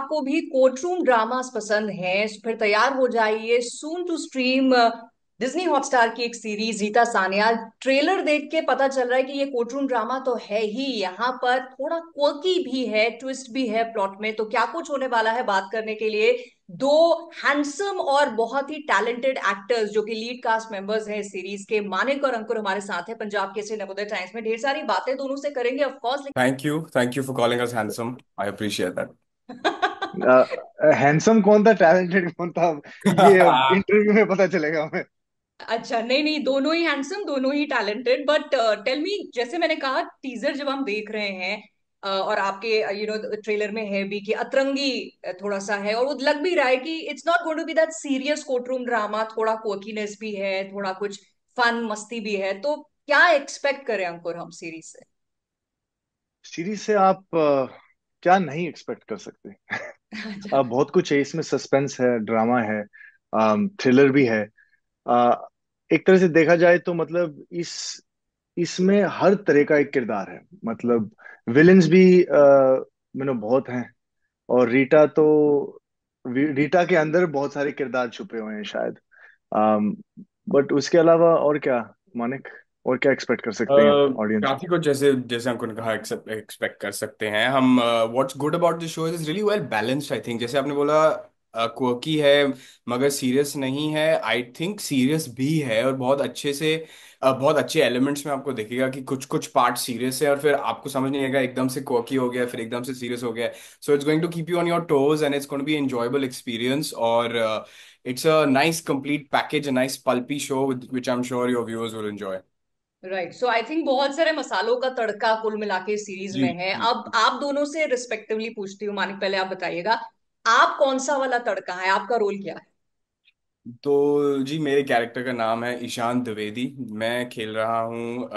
आपको भी courtroom dramas पसंद हैं फिर तैयार हो जाइए soon to stream Disney Hotstar की एक सीरीज जीता सानिया ट्रेलर देख के पता चल रहा है कि ये कोर्टरूम ड्रामा तो है ही यहाँ पर थोड़ा क्वकी भी है ट्विस्ट भी है प्लॉट में तो क्या कुछ होने वाला है बात करने के लिए दो हैंडसम और बहुत ही टैलेंटेड एक्टर्स जो कि लीड कास्ट मेंबर्स हैं सीरीज के मानिक और अंकुर हमारे साथ हैं पंजाब के नवोदय टाइम्स में ढेर सारी बातें दोनों से करेंगे of course thank you thank you for calling us handsome I appreciate that handsome uh, कौन था टैलेंटेड कौन था ये इंटरव्यू हाँ। में पता चलेगा हमें अच्छा नहीं नहीं दोनों ही हैंडसम दोनों ही टैलेंटेड बट टेल मी जैसे मैंने कहा टीजर जब हम देख रहे हैं uh, और आपके यू नो ट्रेलर में है भी कि अतरंगी uh, थोड़ा सा है और वो लग भी रहा है कि it's not going to be that serious courtroom drama थोड़ा कोकीनेस भी है थोड़ा कुछ फन मस्ती भी है तो क्या एक्सपेक्ट करें अंकुर हम सीरीज से सीरीज से आप uh, क्या नहीं एक्सपेक्ट कर सकते आ, बहुत कुछ है इसमें सस्पेंस है ड्रामा है थ्रिलर um, भी है आ, uh, एक तरह से देखा जाए तो मतलब इस इसमें हर तरह का एक किरदार है मतलब विलन्स भी uh, मैंने बहुत हैं और रीटा तो रीटा के अंदर बहुत सारे किरदार छुपे हुए हैं शायद बट um, उसके अलावा और क्या मानिक और क्या एक्सपेक्ट कर सकते हैं ऑडियंस uh, काफी कुछ जैसे जैसे हमको ने कहा एक्सपेक्ट कर सकते हैं हम what's good about this show is really well balanced I think जैसे आपने बोला क्वर्की uh, है मगर सीरियस नहीं है आई थिंक सीरियस भी है और बहुत अच्छे से uh, बहुत अच्छे एलिमेंट्स में आपको देखेगा कि कुछ कुछ पार्ट सीरियस है और फिर आपको समझ नहीं आएगा एकदम से क्वर्की हो गया फिर एकदम से सीरियस हो गया so it's going to keep you on your toes and it's going to be enjoyable experience और it's a nice complete package nice pulpy show which I am sure your viewers will enjoy right so I think बहुत सारे मसालों का तड़का कुल मिला के series में है अब आप दोनों से रिस्पेक्टिवली पूछती हूँ मानिक पहले आप बताइएगा आप कौन सा वाला तड़का है आपका रोल क्या है तो जी मेरे कैरेक्टर का नाम है ईशान द्विवेदी मैं खेल रहा हूँ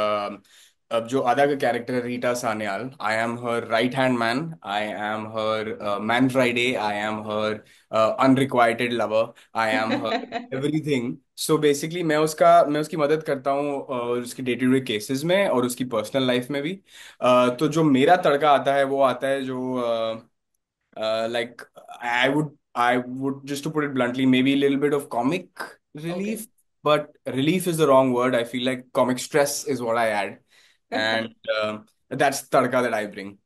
अब जो अदा का कैरेक्टर है Rita Sanyal I am her right hand man I am her man Friday I am her unrequited lover I am her everything so basically मैं उसका मैं उसकी मदद करता हूँ uh, उसकी डे टू डे केसेस में और उसकी पर्सनल लाइफ में भी uh, तो जो मेरा तड़का आता है वो आता है जो like I would I would just to put it bluntly maybe little bit of comic relief but relief is the wrong word I feel like comic stress is what I add and uh, that's tadka that I bring.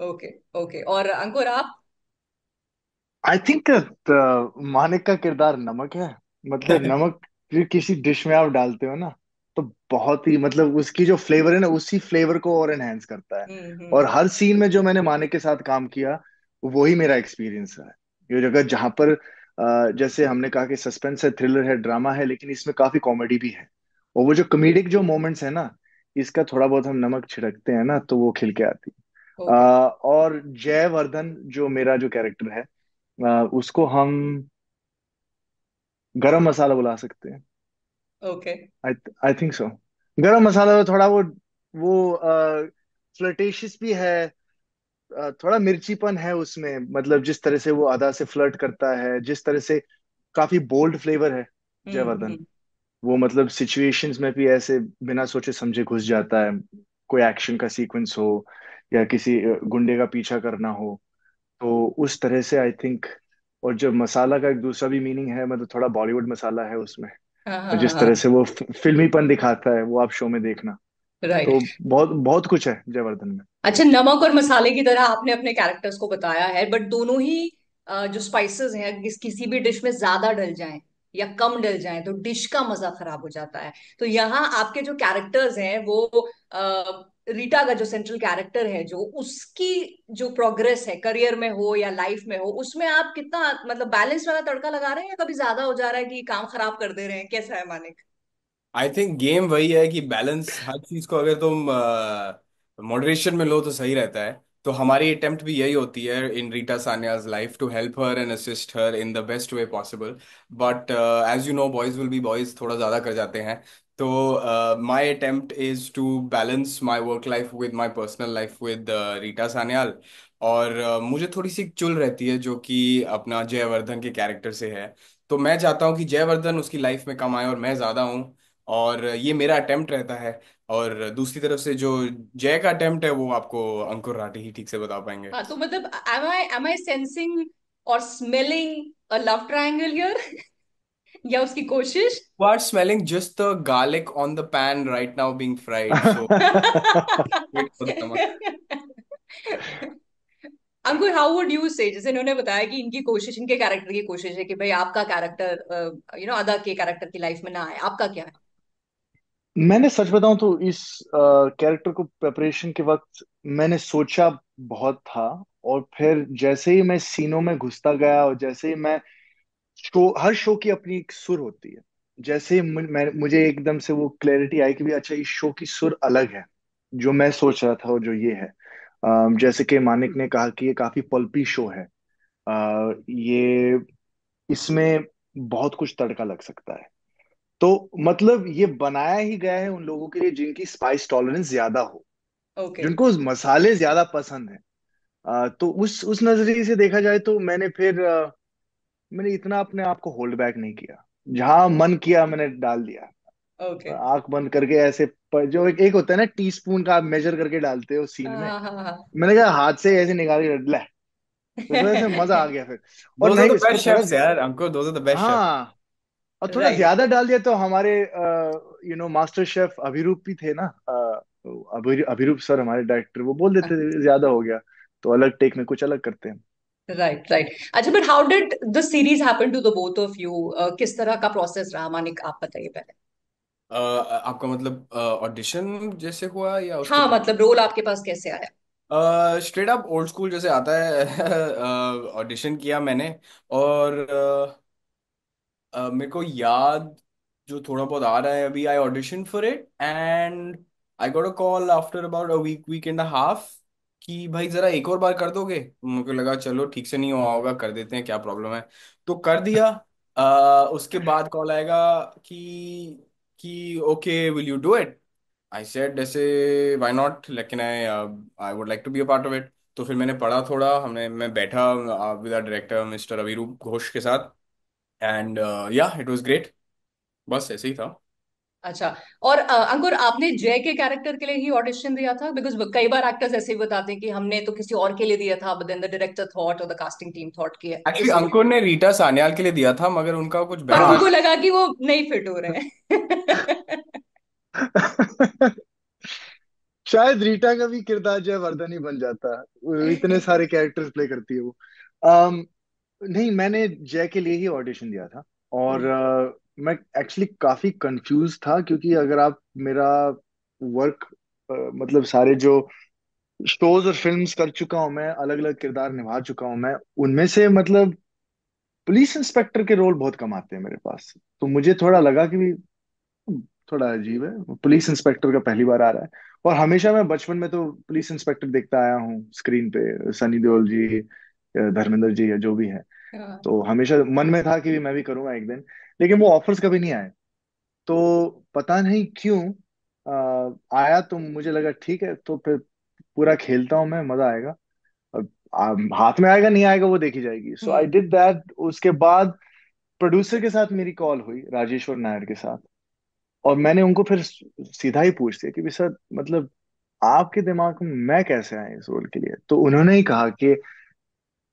Okay, okay. और अंकुर आप? I think that Manik का किरदार नमक है मतलब नमक किसी dish में आप डालते हो ना तो बहुत ही मतलब उसकी जो फ्लेवर है ना उसी फ्लेवर को और एनहेंस करता है हम्म, हम्म। और हर सीन में जो मैंने माने के साथ काम किया वो ही मेरा एक्सपीरियंस है ये जगह जहां पर जैसे हमने कहा कि सस्पेंस है थ्रिलर है ड्रामा है लेकिन इसमें काफी कॉमेडी भी है और वो जो कॉमेडिक जो मोमेंट्स है ना इसका थोड़ा बहुत हम नमक छिड़कते हैं ना तो वो खिल के आती है ओके आ, और जयवर्धन जो मेरा जो कैरेक्टर है आ, उसको हम गरम मसाला बुला सकते हैं ओके आई थिंक सो गरम मसाला में तो थोड़ा वो वो फ्लर्टेशियस भी है थोड़ा मिर्चीपन है उसमें मतलब जिस तरह से वो आधा से फ्लर्ट करता है जिस तरह से काफी बोल्ड फ्लेवर है हम्म जयवर्धन हम्म। वो मतलब सिचुएशंस में भी ऐसे बिना सोचे समझे घुस जाता है कोई एक्शन का सीक्वेंस हो या किसी गुंडे का पीछा करना हो तो उस तरह से आई थिंक और जब मसाला का एक दूसरा भी मीनिंग है मतलब थोड़ा बॉलीवुड मसाला है उसमें हाँ तो जिस हाँ। तरह हाँ से वो फिल्मीपन दिखाता है वो आप शो में देखना तो बहुत बहुत कुछ है जयवर्धन में अच्छा नमक और मसाले की तरह आपने अपने कैरेक्टर्स को बताया है बट दोनों ही जो स्पाइसेस हैं किस किसी भी डिश में ज्यादा डल जाएं या कम डल जाए तो डिश का मजा खराब हो जाता है तो यहाँ आपके जो कैरेक्टर्स हैं वो रीटा का जो सेंट्रल कैरेक्टर है जो उसकी जो प्रोग्रेस है करियर में हो या लाइफ में हो उसमें आप कितना मतलब बैलेंस वाला तड़का लगा रहे हैं या कभी ज्यादा हो जा रहा है कि काम खराब कर दे रहे हैं कैसा है मानिक आई थिंक गेम वही है कि बैलेंस हर चीज को अगर तुम मॉडरेशन uh, में लो तो सही रहता है तो हमारी अटेम्प्ट भी यही होती है in Rita Sanyal's life to help her and assist her in the best way possible but as you know boys will be boys थोड़ा ज़्यादा कर जाते हैं तो my attempt is to balance my work life with my personal life with Rita Sanyal और uh, मुझे थोड़ी सी चुल रहती है जो कि अपना जयवर्धन के कैरेक्टर से है तो मैं चाहता हूँ कि जयवर्धन उसकी लाइफ में कम आए और मैं ज़्यादा हूँ और ये मेरा अटेम्प्ट रहता है और दूसरी तरफ से जो जय का अटेम्प्ट है वो आपको अंकुर राठी ही ठीक से बता पाएंगे हाँ तो मतलब am I am I sensing और smelling a love triangle here या उसकी कोशिश you are smelling just the garlic on the pan right now being fried so wait for the टमाटर अंकुर हाउ वुड यू से जैसे इन्होंने बताया कि इनकी कोशिश इनके कैरेक्टर की कोशिश है कि भाई आपका कैरेक्टर यू नो अदा के कैरेक्टर की लाइफ में ना आए आपका क्या है मैंने सच बताऊं तो इस कैरेक्टर को प्रेपरेशन के वक्त मैंने सोचा बहुत था और फिर जैसे ही मैं सीनों में घुसता गया और जैसे ही मैं शो हर शो की अपनी एक सुर होती है जैसे ही मैं मुझे एकदम से वो क्लैरिटी आई कि भी अच्छा इस शो की सुर अलग है जो मैं सोच रहा था और जो ये है जैसे कि मानिक ने कहा कि ये काफी पल्पी शो है ये इसमें बहुत कुछ तड़का लग सकता है तो मतलब ये बनाया ही गया है उन लोगों के लिए जिनकी स्पाइस टॉलरेंस ज्यादा हो ओके जिनको मसाले ज्यादा पसंद है आ, तो उस उस नजरिए से देखा जाए तो मैंने फिर आ, मैंने इतना अपने आप को होल्ड बैक नहीं किया जहां मन किया मैंने डाल दिया ओके okay. आंख बंद करके ऐसे पर, जो एक, एक होता है ना टीस्पून का आप मेजर करके डालते हो सीन में हाँ, हाँ, हाँ, हाँ मैंने कहा हाथ से ऐसे निकाल के रख- ले तो फिर ऐसे मजा आ गया फिर और दोज नहीं द बेस्ट इसमें थोड़ा यार Ankur those the best chefs हाँ और थोड़ा right. ज्यादा डाल दिया तो हमारे you know master chef Abhiroop भी थे ना अभिरूप सर हमारे डायरेक्टर वो बोल देते थे ज्यादा हो गया तो अलग टेक में कुछ अलग करते हैं राइट राइट अच्छा but how did the series happen to the both of you किस तरह का प्रोसेस रहा मानिक आप बताइए पहले uh, आपका मतलब ऑडिशन uh, जैसे हुआ या उसके हाँ मतलब रोल आपके पास कैसे आया स्ट्रेट अप ओल्ड स्कूल जैसे आता है ऑडिशन uh, किया मैंने और uh, uh, मेरे को याद जो थोड़ा बहुत आ रहा है अभी I audition for it and I got a call after about a week week and a half कि भाई जरा एक और बार कर दोगे मुझे लगा चलो ठीक से नहीं हुआ होगा कर देते हैं क्या प्रॉब्लम है तो कर दिया अ, उसके बाद कॉल आएगा कि कि okay will you do it I said जैसे व्हाई नॉट लेकिन I I would like to be a part of it तो फिर मैंने पढ़ा थोड़ा हमने मैं बैठा with director mister Abhiroop Ghosh के साथ एंड या इट वाज ग्रेट बस ऐसे ही था अच्छा और अंकुर आपने जय के कैरेक्टर के लिए ही ऑडिशन दिया था बिकॉज कई बार एक्टर्स ऐसे ही बताते हैं कि हमने तो किसी और के लिए दिया था but then the director thought और द कास्टिंग टीम थॉट कि एक्चुअली इस अंकुर ने रीटा सान्याल के लिए दिया था मगर उनका कुछ पर हाँ उनको लगा कि वो नहीं फिट हो रहे हैं शायद रीटा का भी किरदार जयवर्धन ही बन जाता इतने सारे कैरेक्टर्स प्ले करती है वो um, नहीं मैंने जय के लिए ही ऑडिशन दिया था और uh, मैं एक्चुअली काफी कंफ्यूज था क्योंकि अगर आप मेरा वर्क uh, मतलब सारे जो शोज और फिल्म्स कर चुका हूं मैं अलग अलग किरदार निभा चुका हूं मैं उनमें से मतलब पुलिस इंस्पेक्टर के रोल बहुत कम आते हैं मेरे पास तो मुझे थोड़ा लगा कि थोड़ा अजीब है पुलिस इंस्पेक्टर का पहली बार आ रहा है और हमेशा मैं बचपन में तो पुलिस इंस्पेक्टर देखता आया हूँ स्क्रीन पे सनी देओल जी धर्मेंद्र जी या जो भी है हाँ। तो हमेशा मन में था कि मैं भी करूंगा एक दिन लेकिन वो ऑफर्स कभी नहीं आए तो पता नहीं क्यों आया तो मुझे लगा ठीक है तो फिर पूरा खेलता हूँ मैं मजा आएगा अब हाथ में आएगा नहीं आएगा वो देखी जाएगी सो आई डिड दैट उसके बाद प्रोड्यूसर के साथ मेरी कॉल हुई राजेश्वर नायर के साथ और मैंने उनको फिर सीधा ही पूछ दिया कि सर मतलब आपके दिमाग में मैं कैसे आया इस रोल के लिए तो उन्होंने ही कहा कि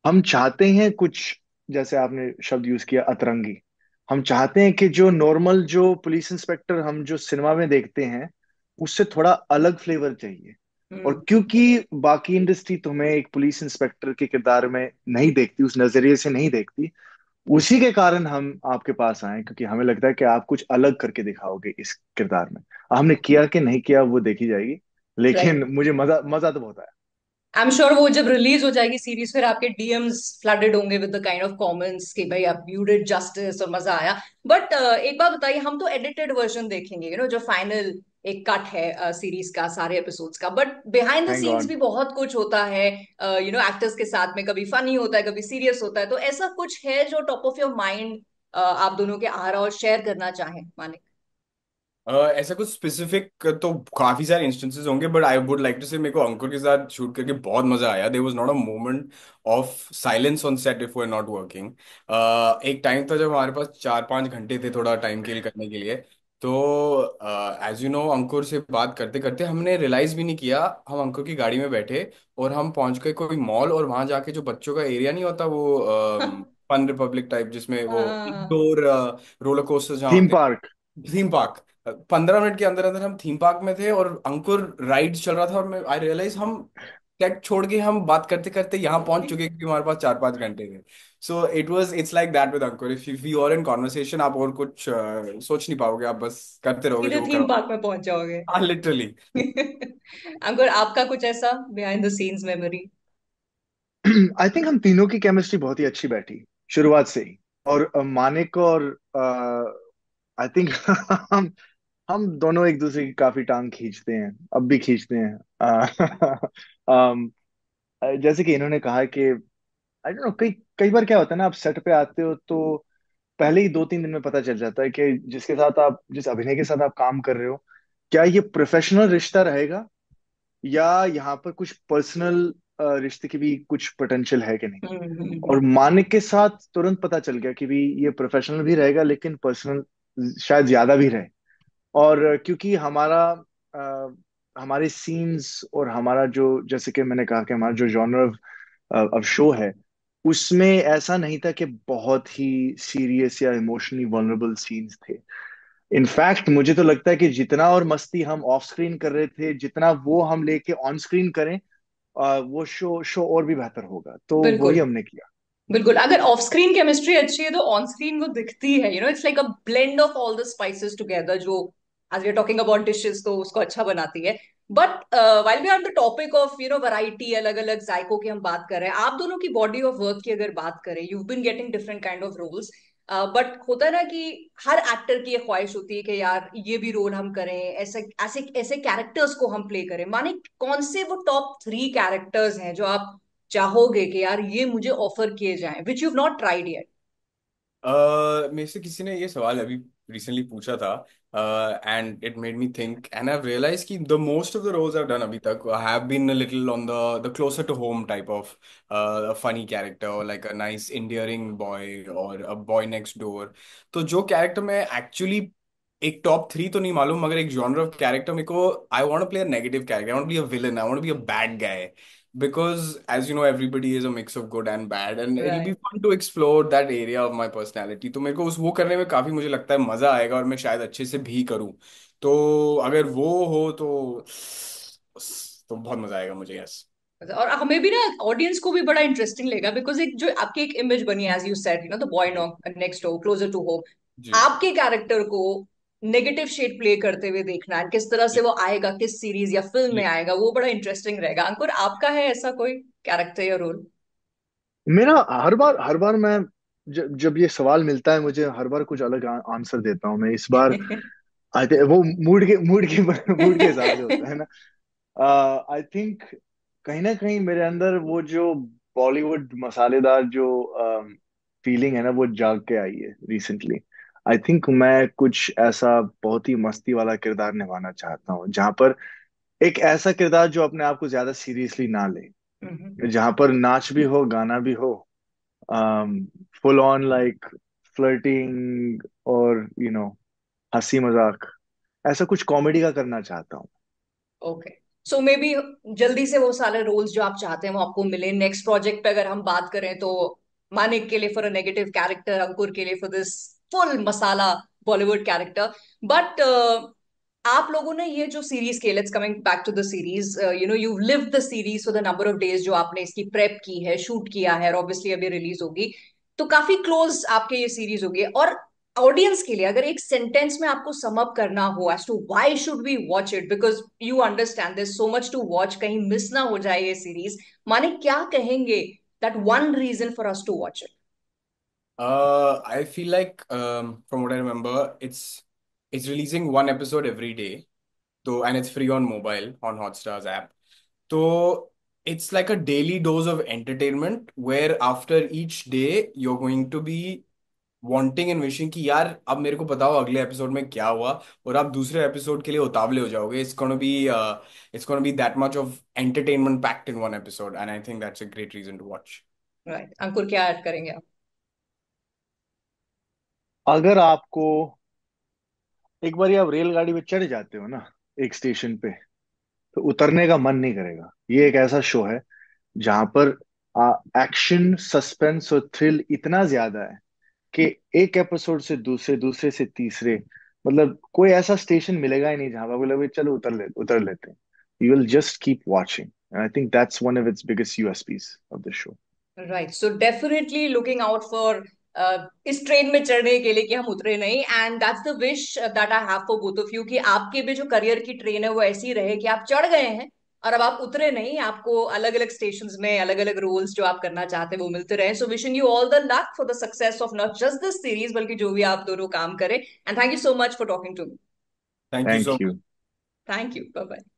हम चाहते हैं कुछ जैसे आपने शब्द यूज किया अतरंगी हम चाहते हैं कि जो नॉर्मल जो पुलिस इंस्पेक्टर हम जो सिनेमा में देखते हैं उससे थोड़ा अलग फ्लेवर चाहिए हम्म। और क्योंकि बाकी इंडस्ट्री तुम्हें तो एक पुलिस इंस्पेक्टर के किरदार में नहीं देखती उस नजरिए से नहीं देखती उसी के कारण हम आपके पास आए क्योंकि हमें लगता है कि आप कुछ अलग करके दिखाओगे इस किरदार में हमने किया कि नहीं किया वो देखी जाएगी लेकिन मुझे मजा मजा तो बहुत आया आई एम श्योर वो जब रिलीज हो जाएगी सीरीज फिर आपके डीएम्स फ्लडेड होंगे with the kind of comments कि भाई आप यू डिड जस्टिस और मजा आया बट uh, एक बार बताइए हम तो एडिटेड वर्जन देखेंगे यू you नो know, जो फाइनल एक कट है सीरीज uh, का सारे एपिसोड्स का बट बिहाइंड द सीन्स भी बहुत कुछ होता है यू नो एक्टर्स के साथ में कभी फनी होता है कभी सीरियस होता है तो ऐसा कुछ है जो टॉप ऑफ योर माइंड आप दोनों के आ रहा और शेयर करना चाहें मानिक ऐसा कुछ स्पेसिफिक तो काफी सारे इंस्टेंसेस होंगे but I would like to say मेरे को अंकुर के साथ शूट करके बहुत मजा आया there was not a moment of silence on set if वो नॉट वर्किंग एक टाइम था जब हमारे पास चार पांच घंटे थे थोड़ा टाइम किल करने के लिए तो एज यू नो अंकुर से बात करते करते हमने रियलाइज भी नहीं किया हम अंकुर की गाड़ी में बैठे और हम पहुंच गए कोई मॉल और वहां जाके जो बच्चों का एरिया नहीं होता वो फन रिपब्लिक टाइप जिसमें वो हाँ इंडोर रोलर कोस्टर जहाँ थीम होते हैं पार्क थीम पार्क पंद्रह मिनट के अंदर अंदर हम थीम पार्क में थे और अंकुर राइड चल रहा था और मैं आई रियलाइज हम टेक छोड़ के हम बात करते करते यहाँ पहुंच चुके क्योंकि हमारे पास चार पांच घंटे थे so it was it's like that with Ankur if we are in conversation आप और कुछ uh, सोच नहीं पाओगे आप बस करते रहोगे सीधे जो थीम करो पार्क में पहुंच जाओगे हाँ लिटरली अंकुर आपका कुछ ऐसा behind the scenes memory I think हम तीनों की केमिस्ट्री बहुत ही अच्छी बैठी शुरुआत से ही और अ, मानिक और आई uh, थिंक हम दोनों एक दूसरे की काफी टांग खींचते हैं अब भी खींचते हैं um, जैसे कि इन्होंने कहा कि आई डोंट नो कई कई बार क्या होता है ना आप सेट पे आते हो तो पहले ही दो तीन दिन में पता चल जाता है कि जिसके साथ आप जिस अभिनय के साथ आप काम कर रहे हो क्या ये प्रोफेशनल रिश्ता रहेगा या यहाँ पर कुछ पर्सनल रिश्ते की भी कुछ पोटेंशियल है कि नहीं हम्म, हम्म, हम्म। और मानिक के साथ तुरंत पता चल गया कि भी ये प्रोफेशनल भी रहेगा लेकिन पर्सनल शायद ज्यादा भी रहे और क्योंकि हमारा आ, हमारे सीन्स और हमारा जो जैसे कि मैंने कहा कि हमारा जो जॉनर अब शो है उसमें ऐसा नहीं था कि बहुत ही सीरियस या इमोशनली वनरेबल सीन्स थे इनफैक्ट मुझे तो लगता है कि जितना और मस्ती हम ऑफ स्क्रीन कर रहे थे जितना वो हम लेके ऑन स्क्रीन करें वो शो शो और भी बेहतर होगा तो वही हमने किया बिल्कुल अगर ऑफ स्क्रीन केमिस्ट्री अच्छी है तो ऑन स्क्रीन वो दिखती है you know it's like a blend of all the spices together जो as we're talking about dishes तो उसको अच्छा बनाती है but while we are the topic of you know variety अलग अलग जायकों की हम बात कर रहे हैं आप दोनों की बॉडी ऑफ वर्क की अगर बात करें you been getting different kind of roles but होता है ना कि हर एक्टर की एक ख्वाहिश होती है कि यार ये भी रोल हम करें ऐसे ऐसे ऐसे कैरेक्टर्स को हम प्ले करें माने कौन से वो टॉप थ्री कैरेक्टर्स हैं जो आप चाहोगे कि यार ये मुझे ऑफर किए जाए which you not tried yet मेरे से किसी ने ये सवाल अभी रिसेंटली पूछा था uh, and it made me think. And I've realized ki the most of the roles I've done abhi tak have been a little on the the closer to home type of uh, a funny character or like a nice endearing boy or a boy next door. तो जो character मैं actually एक top three तो नहीं मालूम मगर एक genre of character मेरे को I want play a negative character I want be a villain I want be a bad guy because as you know everybody is a mix of good and bad and right. it'll be fun to explore that area of my personality तो मेरे को उस वो करने में काफी मुझे लगता है मजा आएगा और मैं शायद अच्छे से भी करूँ तो अगर वो हो तो तो बहुत मजा आएगा मुझे यस और हमें भी ना ऑडियंस को भी बड़ा इंटरेस्टिंग लगेगा बिकॉज एक जो आपकी एक इमेज बनी as you said you know the boy next door closer to home आपके कैरेक्टर को नेगेटिव शेड प्ले करते हुए देखना है किस तरह से वो आएगा किस सीरीज या फिल्म में आएगा वो बड़ा इंटरेस्टिंग रहेगा अंकुर आपका है ऐसा कोई कैरेक्टर या रोल मेरा हर बार हर बार मैं ज, जब ये सवाल मिलता है मुझे हर बार कुछ अलग आ, आंसर देता हूँ मैं इस बार आई थिंक वो मूड के मूड के मूड के हिसाब से होता है ना आई थिंक uh, कहीं ना कहीं मेरे अंदर वो जो बॉलीवुड मसालेदार जो फीलिंग um, uh, है ना वो जाग के आई है रिसेंटली आई थिंक मैं कुछ ऐसा बहुत ही मस्ती वाला किरदार निभाना चाहता हूँ जहां पर एक ऐसा किरदार जो अपने आप को ज्यादा सीरियसली ना ले जहां पर नाच भी हो गाना भी हो फुल ऑन लाइक फ्लर्टिंग और यू नो हंसी मजाक ऐसा कुछ कॉमेडी का करना चाहता हूँ ओके सो मे बी जल्दी से वो सारे रोल्स जो आप चाहते हैं वो आपको मिले नेक्स्ट प्रोजेक्ट पे अगर हम बात करें तो मानिक के लिए for a negative character Ankur के लिए for this full masala Bollywood character but uh, आप लोगों ने ये जो सीरीज के let's coming back to the series you know you live the series for the number of days जो आपने इसकी प्रेप की है शूट किया है और ऑब्वियसली अभी रिलीज होगी तो काफी क्लोज आपके ये सीरीज होगी और ऑडियंस के लिए अगर एक सेंटेंस में आपको समअप करना हो as to why should we watch it because you understand this so much to watch कहीं मिस ना हो जाए ये सीरीज माने क्या कहेंगे that one reason for us to watch it Uh, I feel like um, from what I remember, it's it's releasing one episode every day, though, and it's free on mobile on Hotstar's app. So it's like a daily dose of entertainment where after each day you're going to be wanting and wishing कि यार अब मेरे को बताओ अगले episode में क्या हुआ और आप दूसरे एपिसोड के लिए उतावले हो जाओगे it's gonna be it's gonna be that much of entertainment packed in one episode and I think that's a great reason to watch right Ankur क्या ऐड करेंगे आप अगर आपको एक बार आप रेलगाड़ी में चढ़ जाते हो ना एक स्टेशन पे तो उतरने का मन नहीं करेगा ये एक ऐसा शो है जहां पर एक्शन सस्पेंस और थ्रिल इतना ज्यादा है कि एक एपिसोड से दूसरे दूसरे से तीसरे मतलब कोई ऐसा स्टेशन मिलेगा ही नहीं जहां पर बोले चलो उतर ले उतर लेते हैं you will just keep watching and I think that's one of its biggest USPs of the show Right. So definitely looking out for इस ट्रेन में चढ़ने के लिए कि हम उतरे नहीं and that's the wish that I have for both of you कि आपके भी जो करियर की ट्रेन है वो ऐसी रहे कि आप चढ़ गए हैं और अब आप उतरे नहीं आपको अलग अलग स्टेशन में अलग अलग रोल्स जो आप करना चाहते हैं वो मिलते रहे so wishing you all the luck for the success of not just this series बल्कि जो भी आप दोनों काम करें and thank you so much for talking to me thank you thank you bye bye